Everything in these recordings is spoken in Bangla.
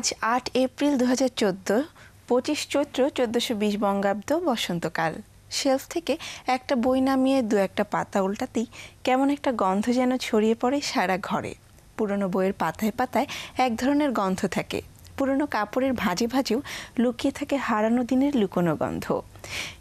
আজ আট এপ্রিল দু হাজার চোদ্দো পঁচিশ চৈত্র চোদ্দোশো বিশ বঙ্গাব্দ বসন্তকাল শেলফ থেকে একটা বই নামিয়ে দু একটা পাতা উল্টাতেই কেমন একটা গন্ধ যেন ছড়িয়ে পড়ে সারা ঘরে পুরনো বইয়ের পাতায় পাতায় এক ধরনের গন্ধ থাকে পুরনো কাপড়ের ভাজে ভাজেও লুকিয়ে থাকে হারানো দিনের লুকোনো গন্ধ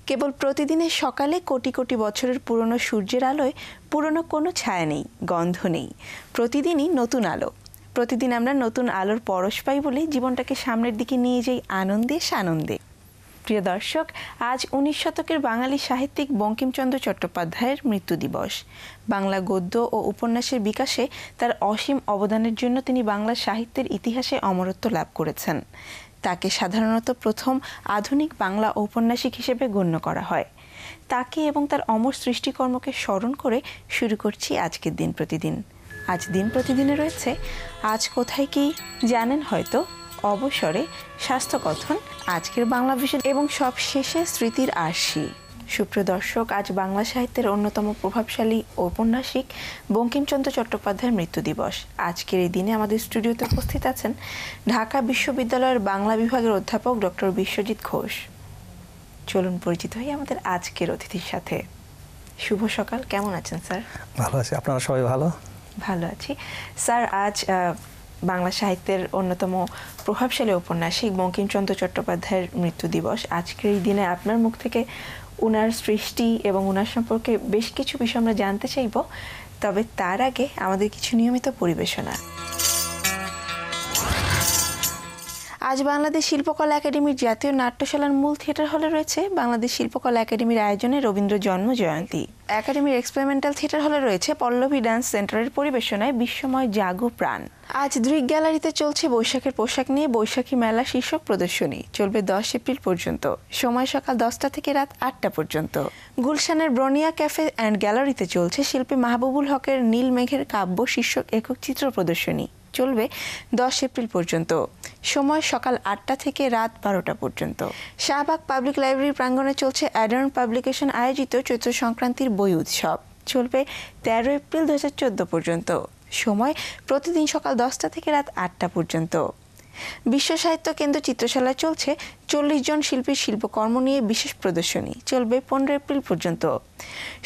কেবল প্রতিদিনের সকালে কোটি কোটি বছরের পুরনো সূর্যের আলোয় পুরনো কোনো ছায়া নেই গন্ধ নেই প্রতিদিনই নতুন আলো প্রতিদিন আমরা নতুন আলোর পরশ পাই বলে জীবনটাকে সামনের দিকে নিয়ে যাই আনন্দে সানন্দে প্রিয় দর্শক আজ উনিশ শতকের বাঙালি সাহিত্যিক বঙ্কিমচন্দ্র চট্টোপাধ্যায়ের মৃত্যু দিবস বাংলা গদ্য ও উপন্যাসের বিকাশে তার অসীম অবদানের জন্য তিনি বাংলা সাহিত্যের ইতিহাসে অমরত্ব লাভ করেছেন তাকে সাধারণত প্রথম আধুনিক বাংলা ঔপন্যাসিক হিসেবে গণ্য করা হয় তাকে এবং তার অমর সৃষ্টিকর্মকে স্মরণ করে শুরু করছি আজকের দিন প্রতিদিন আজ দিন প্রতিদিনে রয়েছে আজ কোথায় কি জানেন হয়তো অবসরে স্বাস্থ্য কথন আজকের বাংলা বিষয় এবং সব শেষে স্মৃতির আশি সুপ্রিয় দর্শক আজ বাংলা সাহিত্যের অন্যতম প্রভাবশালী ঔপন্যাসিক বঙ্কিমচন্দ্র চট্টোপাধ্যায়ের মৃত্যু দিবস আজকের এই দিনে আমাদের স্টুডিওতে উপস্থিত আছেন ঢাকা বিশ্ববিদ্যালয়ের বাংলা বিভাগের অধ্যাপক ডক্টর বিশ্বজিৎ ঘোষ চলুন পরিচিত হই আমাদের আজকের অতিথির সাথে শুভ সকাল কেমন আছেন স্যার ভালো আছি আপনারা সবাই ভালো ভালো আছি স্যার আজ বাংলা সাহিত্যের অন্যতম প্রভাবশালী উপন্যাসিক বঙ্কিমচন্দ্র চট্টোপাধ্যায়ের মৃত্যু দিবস আজকের এই দিনে আপনার মুখ থেকে উনার সৃষ্টি এবং উনার সম্পর্কে বেশ কিছু বিষয় আমরা জানতে চাইব তবে তার আগে আমাদের কিছু নিয়মিত পরিবেশনা আজ বাংলাদেশ শিল্পকলা একাডেমির জাতীয় নাট্যশালার মূল থিয়েটার হলে রয়েছে বাংলাদেশ শিল্পকলা একাডেমির আয়োজনে রবীন্দ্র জন্ম জয়ন্তী একাডেমির এক্সপেরিমেন্টাল থিয়েটার হলে রয়েছে পল্লবী ডান্স সেন্টারের পরিবেশনায় বিশ্বময় জাগো প্রাণ আজ দৃক গ্যালারিতে চলছে বৈশাখের পোশাক নিয়ে বৈশাখী মেলা শীর্ষক প্রদর্শনী চলবে দশ এপ্রিল পর্যন্ত সময় সকাল দশটা থেকে রাত আটটা পর্যন্ত গুলশানের ব্রনিয়া ক্যাফে অ্যান্ড গ্যালারিতে চলছে শিল্পী মাহবুবুল হকের নীল মেঘের কাব্য শীর্ষক একক চিত্র প্রদর্শনী চলবে দশ এপ্রিল পর্যন্ত সময় সকাল আটটা থেকে রাত বারোটা পর্যন্ত শাহবাগ পাবলিক লাইব্রেরি প্রাঙ্গনে চলছে অ্যাডার্ন পাবলিকেশন আয়োজিত চৈত্র সংক্রান্তির বই উৎসব চলবে তেরো এপ্রিল দু পর্যন্ত সময় প্রতিদিন সকাল দশটা থেকে রাত আটটা পর্যন্ত বিশ্ব সাহিত্য কেন্দ্র চিত্রশালায় চলছে চল্লিশ জন শিল্পীর শিল্পকর্ম নিয়ে বিশেষ প্রদর্শনী চলবে পনেরো এপ্রিল পর্যন্ত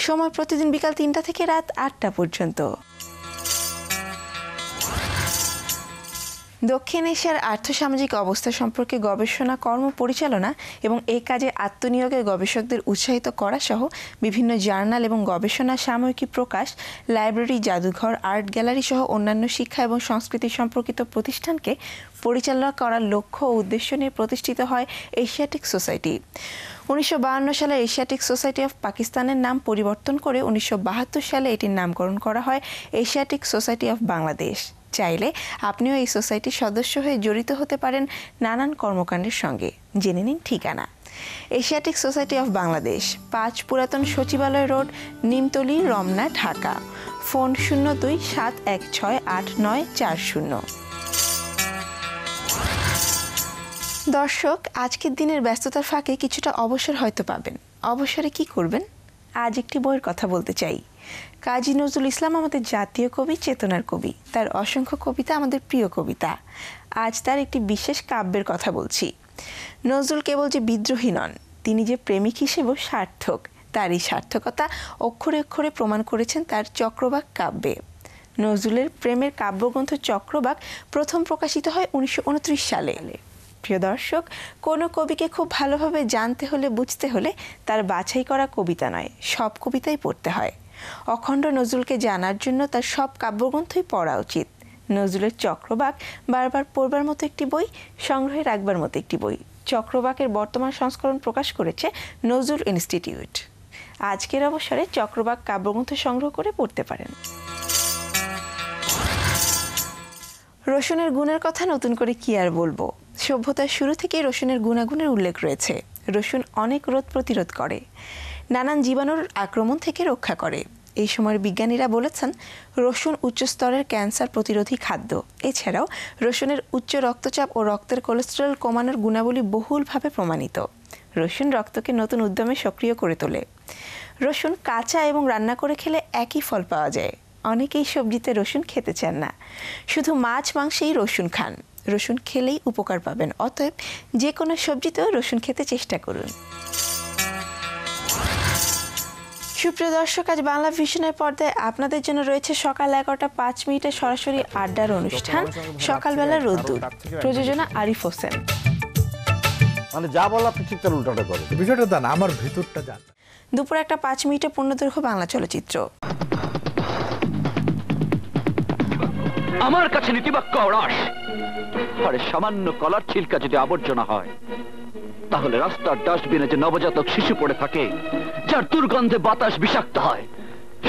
সময় প্রতিদিন বিকাল তিনটা থেকে রাত আটটা পর্যন্ত দক্ষিণ এশিয়ার আর্থসামাজিক অবস্থা সম্পর্কে গবেষণা কর্ম পরিচালনা এবং এই কাজে আত্মনিয়োগের গবেষকদের উৎসাহিত করা সহ বিভিন্ন জার্নাল এবং গবেষণা সাময়িকী প্রকাশ লাইব্রেরি জাদুঘর আর্ট গ্যালারি সহ অন্যান্য শিক্ষা এবং সংস্কৃতি সম্পর্কিত প্রতিষ্ঠানকে পরিচালনা করার লক্ষ্য ও উদ্দেশ্য নিয়ে প্রতিষ্ঠিত হয় এশিয়াটিক সোসাইটি উনিশশো সালে এশিয়াটিক সোসাইটি অফ পাকিস্তানের নাম পরিবর্তন করে উনিশশো সালে এটির নামকরণ করা হয় এশিয়াটিক সোসাইটি অফ বাংলাদেশ চাইলে আপনিও এই সোসাইটির সদস্য হয়ে জড়িত হতে পারেন নানান কর্মকাণ্ডের সঙ্গে জেনে নিন ঠিকানা এশিয়াটিক সোসাইটি অফ বাংলাদেশ পাঁচ পুরাতন সচিবালয় রোড নিমতলি রমনা ঢাকা ফোন শূন্য দুই সাত এক ছয় আট নয় চার শূন্য দর্শক আজকের দিনের ব্যস্ততার ফাঁকে কিছুটা অবসর হয়তো পাবেন অবসরে কি করবেন আজ একটি বইয়ের কথা বলতে চাই কাজী নজরুল ইসলাম আমাদের জাতীয় কবি চেতনার কবি তার অসংখ্য কবিতা আমাদের প্রিয় কবিতা আজ তার একটি বিশেষ কাব্যের কথা বলছি নজরুল কেবল যে বিদ্রোহী নন তিনি যে প্রেমিক হিসেবেও সার্থক তার এই সার্থকতা অক্ষরে অক্ষরে প্রমাণ করেছেন তার চক্রবাক কাব্যে নজরুলের প্রেমের কাব্যগ্রন্থ চক্রবাক প্রথম প্রকাশিত হয় উনিশশো সালে প্রিয় দর্শক কোনো কবিকে খুব ভালোভাবে জানতে হলে বুঝতে হলে তার বাছাই করা কবিতা নয় সব কবিতাই পড়তে হয় অখণ্ড নজরুলকে জানার জন্য তার সব কাব্যগ্রন্থই পড়া উচিত নজরুলের চক্রবাক বারবার পড়বার মতো একটি বই সংগ্রহে রাখবার মতো একটি বই চক্রবাকের বর্তমান সংস্করণ প্রকাশ করেছে নজরুল ইনস্টিটিউট আজকের অবসরে চক্রবাক কাব্যগ্রন্থ সংগ্রহ করে পড়তে পারেন রসুনের গুণের কথা নতুন করে কি আর বলবো সভ্যতার শুরু থেকেই রসুনের গুণাগুণের উল্লেখ রয়েছে রসুন অনেক রোধ প্রতিরোধ করে নানান জীবাণুর আক্রমণ থেকে রক্ষা করে এই সময়ের বিজ্ঞানীরা বলেছেন রসুন উচ্চ স্তরের ক্যান্সার প্রতিরোধী খাদ্য এছাড়াও রসুনের উচ্চ রক্তচাপ ও রক্তের কোলেস্টেরল কমানোর গুণাবলী বহুলভাবে প্রমাণিত রসুন রক্তকে নতুন উদ্যমে সক্রিয় করে তোলে রসুন কাঁচা এবং রান্না করে খেলে একই ফল পাওয়া যায় অনেকেই সবজিতে রসুন খেতে চান না শুধু মাছ মাংসেই রসুন খান রসুন খেলেই উপকার পাবেন অতএব যে কোনো সবজিতেও রসুন খেতে চেষ্টা করুন সুপ্রিয় দর্শক আজ বাংলা ভিশনের পর্দায় আপনাদের জন্য রয়েছে সকাল এগারোটা পাঁচ মিনিটে সরাসরি আড্ডার অনুষ্ঠান সকালবেলা রোদ্দুর প্রযোজনা আরিফ হোসেন মানে যা বলা আপনি ঠিক তার উল্টাটা করেন বিষয়টা জান আমার ভিতরটা জান দুপুর একটা পাঁচ মিনিটে পূর্ণদৈর্ঘ্য বাংলা চলচ্চিত্র আমার কাছে নীতিবাক্য অরাস আরে সামান্য কলার ছিলকা যদি আবর্জনা হয় তাহলে রাস্তার ডাস্টবিনে যে নবজাতক শিশু পড়ে থাকে যার দুর্গন্ধে বাতাস বিষাক্ত হয়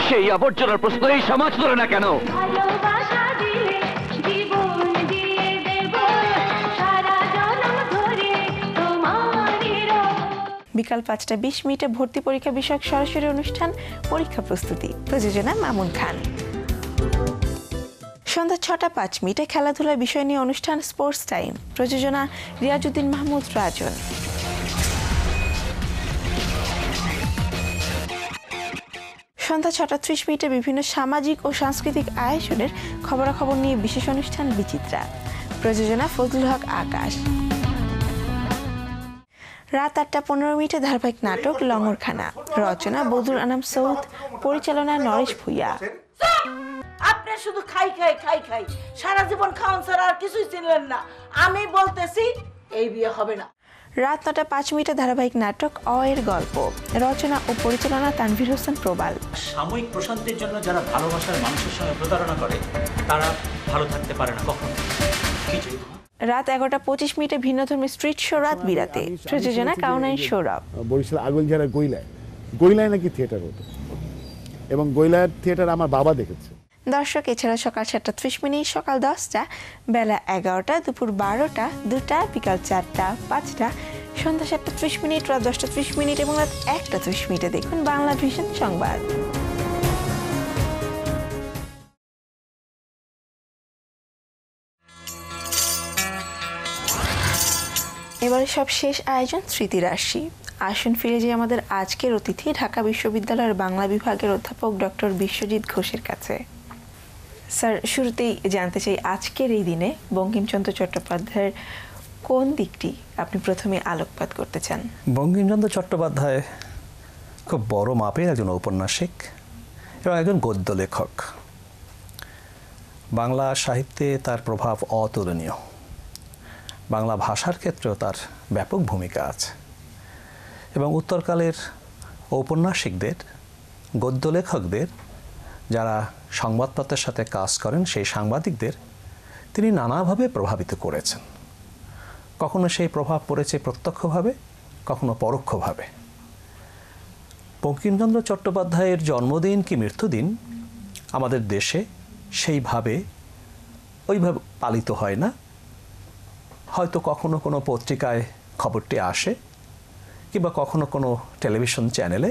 সেই আবর্জনার প্রশ্ন এই সমাজ ধরে না কেন বিকাল পাঁচটা বিশ মিনিটে ভর্তি পরীক্ষা বিষয়ক সরাসরি অনুষ্ঠান পরীক্ষা প্রস্তুতি প্রযোজনা মামুন খান সন্ধ্যা ছটা পাঁচ মিনিটে খেলাধুলার বিষয় নিয়ে অনুষ্ঠান স্পোর্টস টাইম প্রযোজনা রিয়াজুদ্দিন মাহমুদ রাজন সন্ধ্যা ছটা ত্রিশ মিনিটে বিভিন্ন সামাজিক ও সাংস্কৃতিক আয়োজনের খবরাখবর নিয়ে বিশেষ অনুষ্ঠান বিচিত্রা প্রযোজনা ফজলুল হক আকাশ রাত আটটা পনেরো মিনিটে ধারাবাহিক নাটক লঙ্গরখানা রচনা বদুল আনাম সৌদ পরিচালনা নরেশ ভুইয়া আপনারা শুধু খাই খাই খাই খাই সারা জীবন খাওয়ান ছাড়া আর কিছুই চিনলেন না আমি বলতেছি এই বিয়ে হবে না রাত নটা পাঁচ মিনিটে ধারাবাহিক নাটক অ এর গল্প রচনা ও পরিচালনা তানভীর হোসেন প্রবাল সাময়িক প্রশান্তির জন্য যারা ভালোবাসার মানুষের সঙ্গে প্রতারণা করে তারা ভালো থাকতে পারে না কখনো রাত এগারোটা পঁচিশ মিনিটে স্ট্রিট শো রাত বিরাতে প্রযোজনা কাউনাইন সৌরভ বরিশাল যারা নাকি থিয়েটার হতো এবং গৈলায়ের থিয়েটার আমার বাবা দেখেছে দর্শক এছাড়া সকাল সাতটা ত্রিশ মিনিট সকাল দশটা বেলা এগারোটা দুপুর বারোটা দুটা বিকাল চারটা পাঁচটা সন্ধ্যা সাতটা ত্রিশ মিনিট রাত দশটা ত্রিশ মিনিট এবং রাত একটা ত্রিশ মিনিটে দেখুন বাংলা ভিশন সংবাদ এবারে সব শেষ আয়োজন স্মৃতিরাশি আসুন ফিরে যে আমাদের আজকের অতিথি ঢাকা বিশ্ববিদ্যালয়ের বাংলা বিভাগের অধ্যাপক ডক্টর বিশ্বজিৎ ঘোষের কাছে স্যার শুরুতেই জানতে চাই আজকের এই দিনে বঙ্কিমচন্দ্র চট্টোপাধ্যায়ের কোন দিকটি আপনি প্রথমে আলোকপাত করতে চান বঙ্কিমচন্দ্র চট্টোপাধ্যায় খুব বড় মাপের একজন ঔপন্যাসিক এবং একজন গদ্য লেখক বাংলা সাহিত্যে তার প্রভাব অতুলনীয় বাংলা ভাষার ক্ষেত্রেও তার ব্যাপক ভূমিকা আছে এবং উত্তরকালের ঔপন্যাসিকদের গদ্য লেখকদের যারা সংবাদপত্রের সাথে কাজ করেন সেই সাংবাদিকদের তিনি নানাভাবে প্রভাবিত করেছেন কখনো সেই প্রভাব পড়েছে প্রত্যক্ষভাবে কখনো পরোক্ষভাবে বঙ্কিমচন্দ্র চট্টোপাধ্যায়ের জন্মদিন কি মৃত্যুদিন আমাদের দেশে সেইভাবে ওইভাবে পালিত হয় না হয়তো কখনো কোনো পত্রিকায় খবরটি আসে কিংবা কখনো কোনো টেলিভিশন চ্যানেলে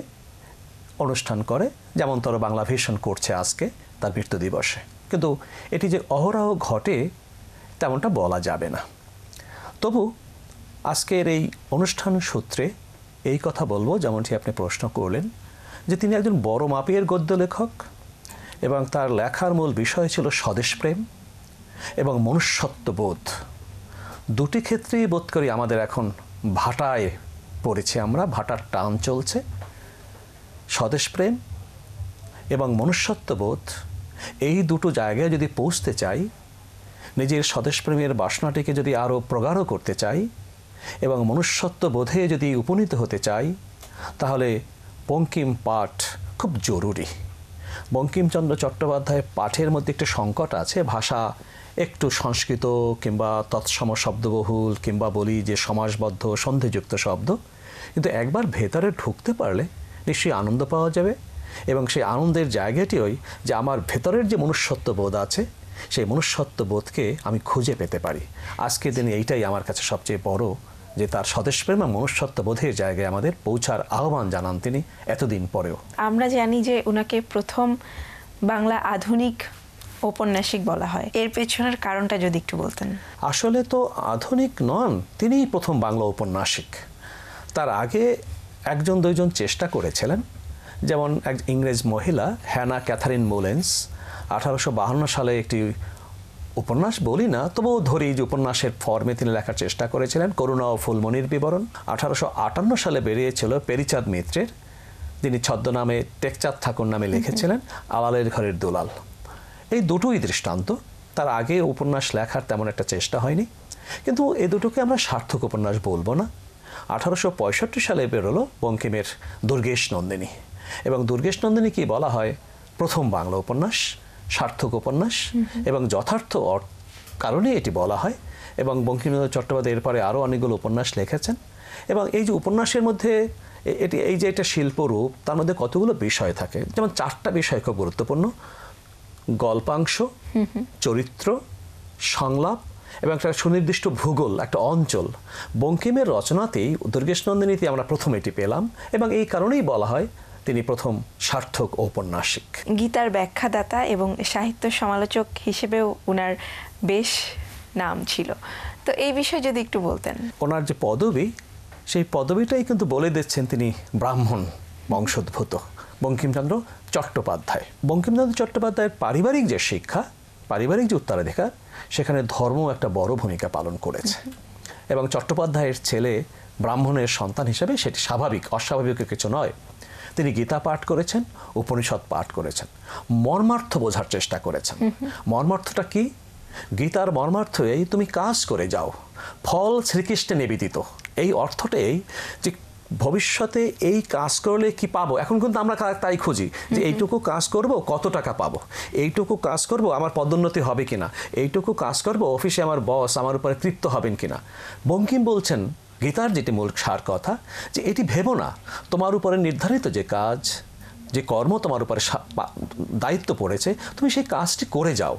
অনুষ্ঠান করে যেমন তারা বাংলা ভীষণ করছে আজকে তার মৃত্যু দিবসে কিন্তু এটি যে অহরহ ঘটে তেমনটা বলা যাবে না তবু আজকের এই অনুষ্ঠান সূত্রে এই কথা বলবো যেমনটি আপনি প্রশ্ন করলেন যে তিনি একজন বড় মাপের গদ্য লেখক এবং তার লেখার মূল বিষয় ছিল স্বদেশপ্রেম এবং মনুষ্যত্ববোধ দুটি ক্ষেত্রেই বোধ করি আমাদের এখন ভাটায় পড়েছে আমরা ভাটার টান চলছে স্বদেশ প্রেম এবং মনুষ্যত্ববোধ এই দুটো জায়গায় যদি পৌঁছতে চাই নিজের স্বদেশপ্রেমের বাসনাটিকে যদি আরও প্রগাঢ় করতে চাই এবং মনুষ্যত্ব বোধে যদি উপনীত হতে চাই তাহলে বঙ্কিম পাঠ খুব জরুরি বঙ্কিমচন্দ্র চট্টোপাধ্যায় পাঠের মধ্যে একটি সংকট আছে ভাষা একটু সংস্কৃত কিংবা তৎসম শব্দবহুল কিংবা বলি যে সমাসবদ্ধ সন্ধিযুক্ত শব্দ কিন্তু একবার ভেতরে ঢুকতে পারলে নিশ্চয়ই আনন্দ পাওয়া যাবে এবং সেই আনন্দের জায়গাটি ওই যে আমার ভেতরের যে মনুষ্যত্ববোধ আছে সেই মনুষ্যত্ববোধকে আমি খুঁজে পেতে পারি আজকের দিনে এইটাই আমার কাছে সবচেয়ে বড় যে তার স্বদেশপ্রেম এবং মনুষ্যত্ববোধের জায়গায় আমাদের পৌঁছার আহ্বান জানান তিনি এতদিন পরেও আমরা জানি যে ওনাকে প্রথম বাংলা আধুনিক ঔপন্যাসিক বলা হয় এর পেছনের কারণটা যদি একটু বলতেন আসলে তো আধুনিক নন তিনিই প্রথম বাংলা ঔপন্যাসিক তার আগে একজন দুইজন চেষ্টা করেছিলেন যেমন এক ইংরেজ মহিলা হ্যানা ক্যাথারিন মোলেন্স আঠারোশো বাহান্ন সালে একটি উপন্যাস বলি না তবুও ধরি যে উপন্যাসের ফর্মে তিনি লেখার চেষ্টা করেছিলেন করুণা ও ফুলমনির বিবরণ আঠারোশো আটান্ন সালে বেরিয়েছিল পেরিচাঁদ মিত্রের যিনি ছদ্মনামে টেকচাঁদ ঠাকুর নামে আচ্ছা। লিখেছিলেন আলালের ঘরের দুলাল এই দুটোই দৃষ্টান্ত তার আগে উপন্যাস লেখার তেমন একটা চেষ্টা হয়নি কিন্তু এ দুটোকে আমরা সার্থক উপন্যাস বলবো না আঠারোশো সালে বেরোলো বঙ্কিমের দুর্গেশ নন্দিনী এবং দুর্গেশ কি বলা হয় প্রথম বাংলা উপন্যাস সার্থক উপন্যাস এবং যথার্থ কারণে এটি বলা হয় এবং বঙ্কিমচন্দ্র চট্টোপাধ্যায় এরপরে আরও অনেকগুলো উপন্যাস লিখেছেন এবং এই যে উপন্যাসের মধ্যে এটি এই যে এটা শিল্পরূপ তার মধ্যে কতগুলো বিষয় থাকে যেমন চারটা বিষয় খুব গুরুত্বপূর্ণ গল্পাংশ চরিত্র সংলাপ এবং একটা সুনির্দিষ্ট ভূগোল একটা অঞ্চল বঙ্কিমের রচনাতেই দুর্গেশনন্দিনীতে আমরা প্রথম এটি পেলাম এবং এই কারণেই বলা হয় তিনি প্রথম সার্থক ঔপন্যাসিক গীতার ব্যাখ্যাদাতা এবং সাহিত্য সমালোচক হিসেবেও উনার বেশ নাম ছিল তো এই বিষয়ে যদি একটু বলতেন ওনার যে পদবী সেই পদবীটাই কিন্তু বলে দিচ্ছেন তিনি ব্রাহ্মণ বংশোদ্ভূত বঙ্কিমচন্দ্র চট্টোপাধ্যায় বঙ্কিমচন্দ্র চট্টোপাধ্যায়ের পারিবারিক যে শিক্ষা পারিবারিক যে উত্তরাধিকার সেখানে ধর্ম একটা বড় ভূমিকা পালন করেছে এবং চট্টোপাধ্যায়ের ছেলে ব্রাহ্মণের সন্তান হিসেবে সেটি স্বাভাবিক অস্বাভাবিক কিছু নয় তিনি গীতা পাঠ করেছেন উপনিষদ পাঠ করেছেন মর্মার্থ বোঝার চেষ্টা করেছেন মর্মার্থটা কি গীতার মর্মার্থ এই তুমি কাজ করে যাও ফল শ্রীকৃষ্ণে নিবেদিত এই অর্থটাই যে ভবিষ্যতে এই কাজ করলে কি পাবো এখন কিন্তু আমরা তাই খুঁজি যে এইটুকু কাজ করব কত টাকা পাবো এইটুকু কাজ করব আমার পদোন্নতি হবে কিনা এইটুকু কাজ করব অফিসে আমার বস আমার উপরে তৃপ্ত হবেন কিনা বঙ্কিম বলছেন গীতার যেটি মূল সার কথা যে এটি ভেবো না তোমার উপরে নির্ধারিত যে কাজ যে কর্ম তোমার উপরে দায়িত্ব পড়েছে তুমি সেই কাজটি করে যাও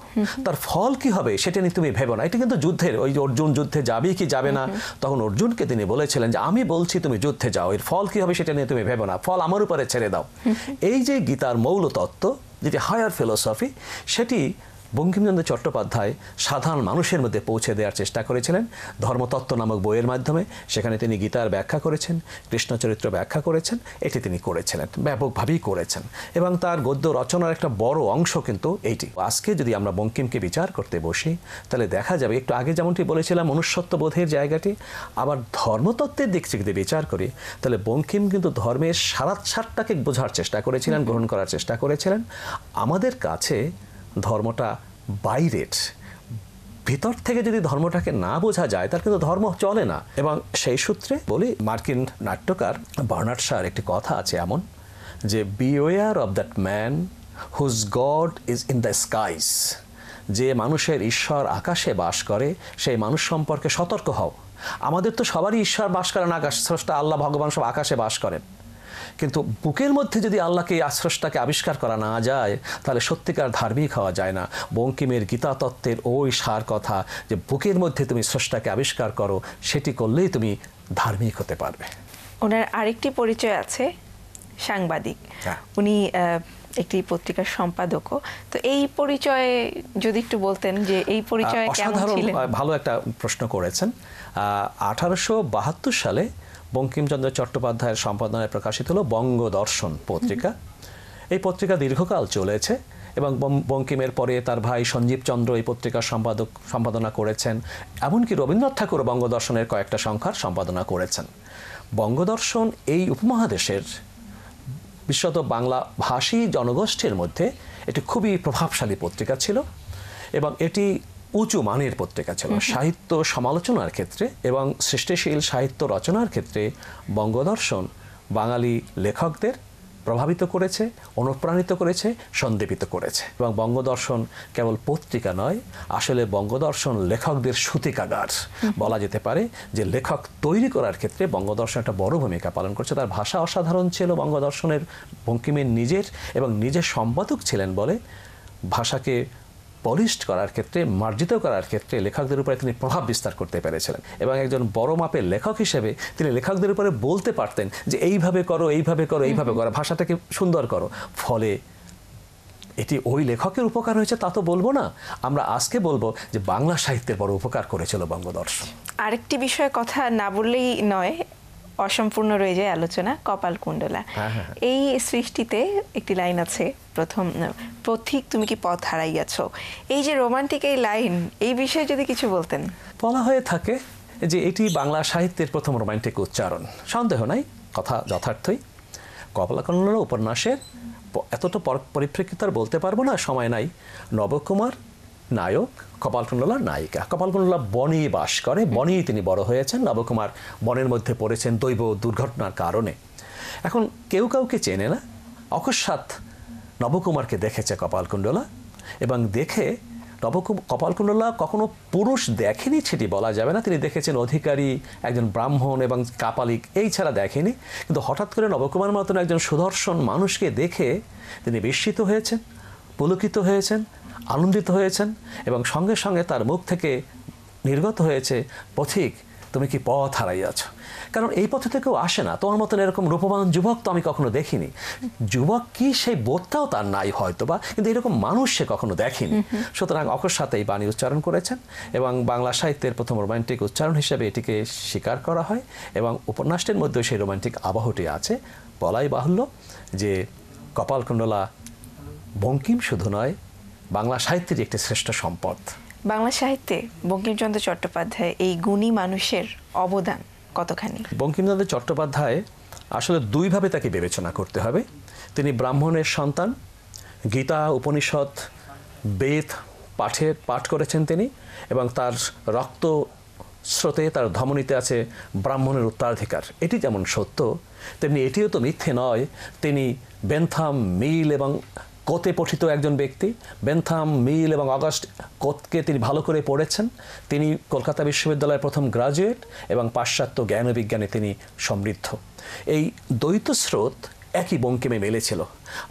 তার ফল কি হবে সেটা নিয়ে তুমি ভেবো না এটা কিন্তু যুদ্ধের ওই অর্জুন যুদ্ধে যাবে কি যাবে না তখন অর্জুনকে তিনি বলেছিলেন যে আমি বলছি তুমি যুদ্ধে যাও এর ফল কি হবে সেটা নিয়ে তুমি ভেবো না ফল আমার উপরে ছেড়ে দাও এই যে গীতার মৌল তত্ত্ব যেটি হায়ার ফিলোসফি সেটি বঙ্কিমচন্দ্র চট্টোপাধ্যায় সাধারণ মানুষের মধ্যে পৌঁছে দেওয়ার চেষ্টা করেছিলেন ধর্মতত্ত্ব নামক বইয়ের মাধ্যমে সেখানে তিনি গীতার ব্যাখ্যা করেছেন কৃষ্ণচরিত্র ব্যাখ্যা করেছেন এটি তিনি করেছিলেন ব্যাপকভাবেই করেছেন এবং তার গদ্য রচনার একটা বড় অংশ কিন্তু এইটি আজকে যদি আমরা বঙ্কিমকে বিচার করতে বসি তাহলে দেখা যাবে একটু আগে যেমনটি বলেছিলাম মনুষ্যত্ববোধের জায়গাটি আবার ধর্মতত্ত্বের দিক থেকে যদি বিচার করি তাহলে বঙ্কিম কিন্তু ধর্মের সারাৎসারটাকে বোঝার চেষ্টা করেছিলেন গ্রহণ করার চেষ্টা করেছিলেন আমাদের কাছে ধর্মটা বাইরের ভিতর থেকে যদি ধর্মটাকে না বোঝা যায় তার কিন্তু ধর্ম চলে না এবং সেই সূত্রে বলি মার্কিন নাট্যকার বার্নার্ড শাহর একটি কথা আছে এমন যে beware of that man whose god is in the skies যে মানুষের ঈশ্বর আকাশে বাস করে সেই মানুষ সম্পর্কে সতর্ক হও আমাদের তো সবারই ঈশ্বর বাস করেন আকাশ স্রষ্টা আল্লাহ ভগবান সব আকাশে বাস করেন কিন্তু বুকের মধ্যে যদি আল্লাহকে আশ্রয়টাকে আবিষ্কার করা না যায় তাহলে সত্যিকার ধার্মিক হওয়া যায় না বঙ্কিমের গীতাতত্ত্বের ওই সার কথা যে বুকের মধ্যে তুমি স্রষ্টাকে আবিষ্কার করো সেটি করলেই তুমি ধার্মিক হতে পারবে ওনার আরেকটি পরিচয় আছে সাংবাদিক হ্যাঁ। উনি একটি পত্রিকার সম্পাদক তো এই পরিচয়ে যদি একটু বলতেন যে এই পরিচয়ে কেমন ছিলেন ভালো একটা প্রশ্ন করেছেন আঠারোশো সালে বঙ্কিমচন্দ্র চট্টোপাধ্যায়ের সম্পাদনায় প্রকাশিত হলো বঙ্গদর্শন পত্রিকা এই পত্রিকা দীর্ঘকাল চলেছে এবং বঙ্কিমের পরে তার ভাই সঞ্জীব চন্দ্র এই পত্রিকার সম্পাদক সম্পাদনা করেছেন এমনকি রবীন্দ্রনাথ ঠাকুর বঙ্গদর্শনের কয়েকটা সংখ্যার সম্পাদনা করেছেন বঙ্গদর্শন এই উপমহাদেশের বিশ্বত বাংলা ভাষী জনগোষ্ঠীর মধ্যে এটি খুবই প্রভাবশালী পত্রিকা ছিল এবং এটি উঁচু মানের পত্রিকা ছিল সাহিত্য সমালোচনার ক্ষেত্রে এবং সৃষ্টিশীল সাহিত্য রচনার ক্ষেত্রে বঙ্গদর্শন বাঙালি লেখকদের প্রভাবিত করেছে অনুপ্রাণিত করেছে সন্দেপিত করেছে এবং বঙ্গদর্শন কেবল পত্রিকা নয় আসলে বঙ্গদর্শন লেখকদের সুতিকাগার বলা যেতে পারে যে লেখক তৈরি করার ক্ষেত্রে বঙ্গদর্শন একটা বড় ভূমিকা পালন করছে তার ভাষা অসাধারণ ছিল বঙ্গদর্শনের বঙ্কিমের নিজের এবং নিজের সম্পাদক ছিলেন বলে ভাষাকে পলিশড করার ক্ষেত্রে মার্জিত করার ক্ষেত্রে লেখকদের উপরে তিনি প্রভাব বিস্তার করতে পেরেছিলেন এবং একজন বড় মাপের লেখক হিসেবে তিনি লেখকদের উপরে বলতে পারতেন যে এইভাবে করো এইভাবে করো এইভাবে করো ভাষাটাকে সুন্দর করো ফলে এটি ওই লেখকের উপকার হয়েছে তা তো বলবো না আমরা আজকে বলবো যে বাংলা সাহিত্যের বড় উপকার করেছিল বঙ্গদর্শন আরেকটি বিষয়ে কথা না বললেই নয় অসম্পূর্ণ রয়ে যায় আলোচনা কপাল কুণ্ডলা হ্যাঁ, হ্যাঁ, হ্যাঁ। এই সৃষ্টিতে একটি লাইন আছে প্রথম পথিক তুমি কি পথ হারাইয়াছ এই যে রোমান্টিক এই লাইন এই বিষয়ে যদি কিছু বলতেন বলা হয়ে থাকে যে এটি বাংলা সাহিত্যের প্রথম রোমান্টিক উচ্চারণ সন্দেহ নাই কথা যথার্থই কপালাকুণ্ডলা উপন্যাসের এতটা পরিপ্রেক্ষিত আর বলতে পারবো না সময় নাই নবকুমার নায়ক কপালকুণ্ডলার নায়িকা কপালকুণ্ডলা বনে বাস করে বনেই তিনি বড় হয়েছেন নবকুমার বনের মধ্যে পড়েছেন দৈব দুর্ঘটনার কারণে এখন কেউ কাউকে চেনে না অকস্মাৎ নবকুমারকে দেখেছে কপালকুণ্ডলা এবং দেখে নবকুম কপালকুণ্ডলা কখনো পুরুষ দেখেনি সেটি বলা যাবে না তিনি দেখেছেন অধিকারী একজন ব্রাহ্মণ এবং কাপালিক এই ছাড়া দেখেনি কিন্তু হঠাৎ করে নবকুমার মতন একজন সুদর্শন মানুষকে দেখে তিনি বিস্মিত হয়েছেন পুলকিত হয়েছেন আনন্দিত হয়েছেন এবং সঙ্গে সঙ্গে তার মুখ থেকে নির্গত হয়েছে পথিক তুমি কি পথ হারাইয়াছ কারণ এই পথে তো কেউ আসে না তোমার মতন এরকম রূপবান যুবক তো আমি কখনো দেখিনি যুবক কি সেই বোধটাও তার নাই হয়তো বা কিন্তু এরকম মানুষ সে কখনো দেখেনি সুতরাং অকস্মাতে এই বাণী উচ্চারণ করেছেন এবং বাংলা সাহিত্যের প্রথম রোমান্টিক উচ্চারণ হিসেবে এটিকে স্বীকার করা হয় এবং উপন্যাসটির মধ্যে সেই রোমান্টিক আবহটি আছে বলাই বাহুল্য যে কপালকুণ্ডলা বঙ্কিম শুধু নয় বাংলা সাহিত্যের একটি শ্রেষ্ঠ সম্পদ বাংলা সাহিত্যে বঙ্কিমচন্দ্র চট্টোপাধ্যায় এই গুণী মানুষের অবদান কতখানি বঙ্কিমচন্দ্র চট্টোপাধ্যায় আসলে দুইভাবে তাকে বিবেচনা করতে হবে তিনি ব্রাহ্মণের সন্তান গীতা উপনিষদ বেদ পাঠে পাঠ করেছেন তিনি এবং তার রক্ত স্রোতে তার ধমনীতে আছে ব্রাহ্মণের উত্তরাধিকার এটি যেমন সত্য তেমনি এটিও তো মিথ্যে নয় তিনি বেনথাম মিল এবং কতে পঠিত একজন ব্যক্তি বেনথাম মিল এবং অগাস্ট কতকে তিনি ভালো করে পড়েছেন তিনি কলকাতা বিশ্ববিদ্যালয়ের প্রথম গ্রাজুয়েট এবং পাশ্চাত্য জ্ঞান বিজ্ঞানে তিনি সমৃদ্ধ এই দ্বৈত স্রোত একই বঙ্কিমে মেলেছিল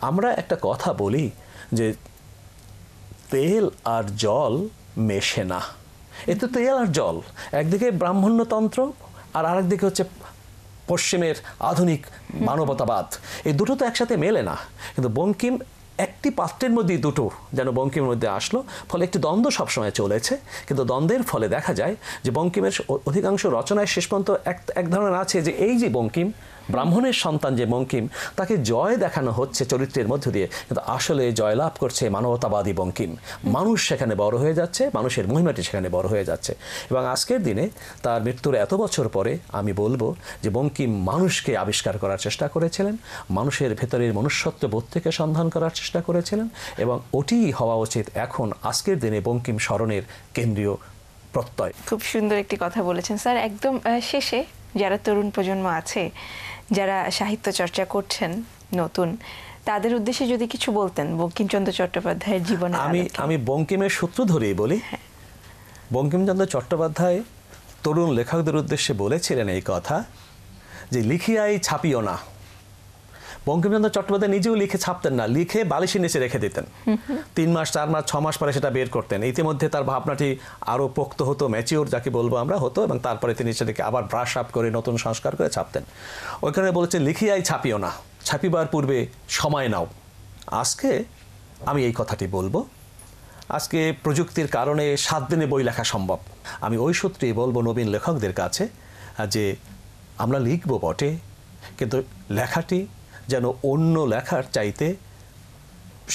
আমরা একটা কথা বলি যে তেল আর জল মেশে না এ তো তেল আর জল একদিকে ব্রাহ্মণ্যতন্ত্র আর আরেকদিকে হচ্ছে পশ্চিমের আধুনিক মানবতাবাদ এই দুটো তো একসাথে মেলে না কিন্তু বঙ্কিম একটি পাত্রের মধ্যেই দুটো যেন বঙ্কিমের মধ্যে আসলো ফলে একটি দ্বন্দ্ব সবসময় চলেছে কিন্তু দ্বন্দ্বের ফলে দেখা যায় যে বঙ্কিমের অধিকাংশ রচনায় শেষ পর্যন্ত এক এক ধরনের আছে যে এই যে বঙ্কিম ব্রাহ্মণের সন্তান যে বঙ্কিম তাকে জয় দেখানো হচ্ছে চরিত্রের মধ্য দিয়ে কিন্তু আসলে জয়লাভ করছে মানবতাবাদী বঙ্কিম মানুষ সেখানে বড় হয়ে যাচ্ছে মানুষের মহিমাটি সেখানে বড় হয়ে যাচ্ছে এবং আজকের দিনে তার মৃত্যুর এত বছর পরে আমি বলবো যে বঙ্কিম মানুষকে আবিষ্কার করার চেষ্টা করেছিলেন মানুষের ভেতরের মনুষ্যত্ব বোধ থেকে সন্ধান করার চেষ্টা করেছিলেন এবং ওটিই হওয়া উচিত এখন আজকের দিনে বঙ্কিম স্মরণের কেন্দ্রীয় প্রত্যয় খুব সুন্দর একটি কথা বলেছেন স্যার একদম শেষে যারা তরুণ প্রজন্ম আছে যারা সাহিত্য চর্চা করছেন নতুন তাদের উদ্দেশ্যে যদি কিছু বলতেন বঙ্কিমচন্দ্র চট্টোপাধ্যায়ের জীবনে আমি আমি বঙ্কিমের সূত্র ধরেই বলি হ্যাঁ। বঙ্কিমচন্দ্র চট্টোপাধ্যায় তরুণ লেখকদের উদ্দেশ্যে বলেছিলেন এই কথা যে লিখিয়াই ছাপিও না বঙ্কিমচন্দ্র চট্টোপাধ্যায় নিজেও লিখে ছাপতেন না লিখে বালিশের নিচে রেখে দিতেন তিন মাস চার মাস ছ মাস পরে সেটা বের করতেন ইতিমধ্যে তার ভাবনাটি আরও পোক্ত হতো ম্যাচিওর যাকে বলবো আমরা হতো এবং তারপরে তিনি সেটাকে আবার ব্রাশ আপ করে নতুন সংস্কার করে ছাপতেন ওইখানে বলেছে লিখিয়াই ছাপিও না ছাপিবার পূর্বে সময় নাও আজকে আমি এই কথাটি বলবো আজকে প্রযুক্তির কারণে সাত দিনে বই লেখা সম্ভব আমি ওই সূত্রে বলবো নবীন লেখকদের কাছে যে আমরা লিখব বটে কিন্তু লেখাটি যেন অন্য লেখার চাইতে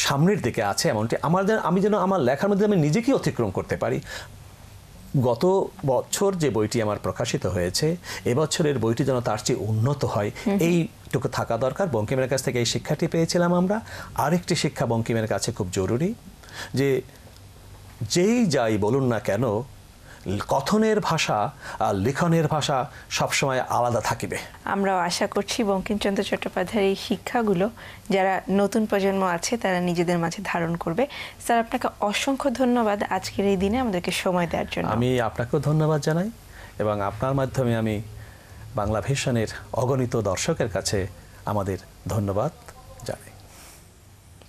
সামনের দিকে আছে এমনটি আমার যেন আমি যেন আমার লেখার মধ্যে আমি নিজেকেই অতিক্রম করতে পারি গত বছর যে বইটি আমার প্রকাশিত হয়েছে এবছরের বইটি যেন তার চেয়ে উন্নত হয় এইটুকু থাকা দরকার বঙ্কিমের কাছ থেকে এই শিক্ষাটি পেয়েছিলাম আমরা আরেকটি শিক্ষা বঙ্কিমের কাছে খুব জরুরি যে যেই যাই বলুন না কেন কথনের ভাষা আর লেখনের ভাষা সবসময় আলাদা থাকিবে আমরাও আশা করছি বঙ্কিমচন্দ্র চট্টোপাধ্যায়ের এই শিক্ষাগুলো যারা নতুন প্রজন্ম আছে তারা নিজেদের মাঝে ধারণ করবে স্যার আপনাকে অসংখ্য ধন্যবাদ আজকের এই দিনে আমাদেরকে সময় দেওয়ার জন্য আমি আপনাকেও ধন্যবাদ জানাই এবং আপনার মাধ্যমে আমি বাংলা ভীষণের অগণিত দর্শকের কাছে আমাদের ধন্যবাদ জানাই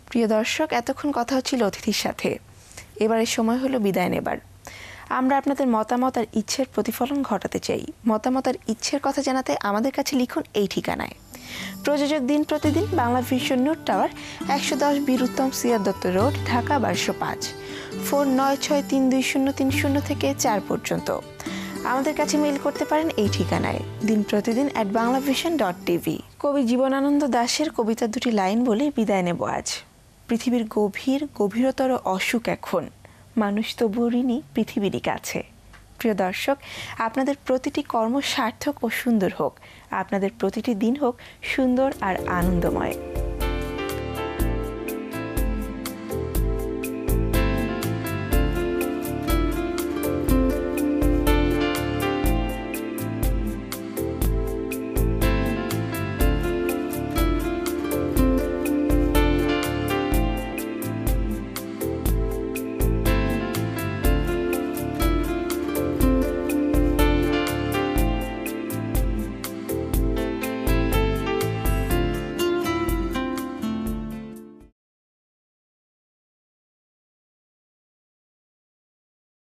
প্রিয় দর্শক এতক্ষণ কথা হচ্ছিল অতিথির সাথে এবারে সময় হলো বিদায় নেবার আমরা আপনাদের মতামত আর ইচ্ছের প্রতিফলন ঘটাতে চাই মতামত আর ইচ্ছের কথা জানাতে আমাদের কাছে লিখুন এই ঠিকানায় প্রযোজক দিন প্রতিদিন বাংলা ভিশন নিউজ টাওয়ার একশো দশ বীরুত্তম সিয়া দত্ত রোড ঢাকা বারোশো পাঁচ ফোন নয় ছয় তিন দুই শূন্য তিন শূন্য থেকে চার পর্যন্ত আমাদের কাছে মেল করতে পারেন এই ঠিকানায় দিন প্রতিদিন at Bangla vision dot TV কবি জীবনানন্দ দাশের কবিতা দুটি লাইন বলে বিদায় নেব আজ পৃথিবীর গভীর গভীরতর অসুখ এখন মানুষ তবু ঋণী পৃথিবীর কাছে প্রিয় দর্শক আপনাদের প্রতিটি কর্ম সার্থক ও সুন্দর হোক আপনাদের প্রতিটি দিন হোক সুন্দর আর আনন্দময়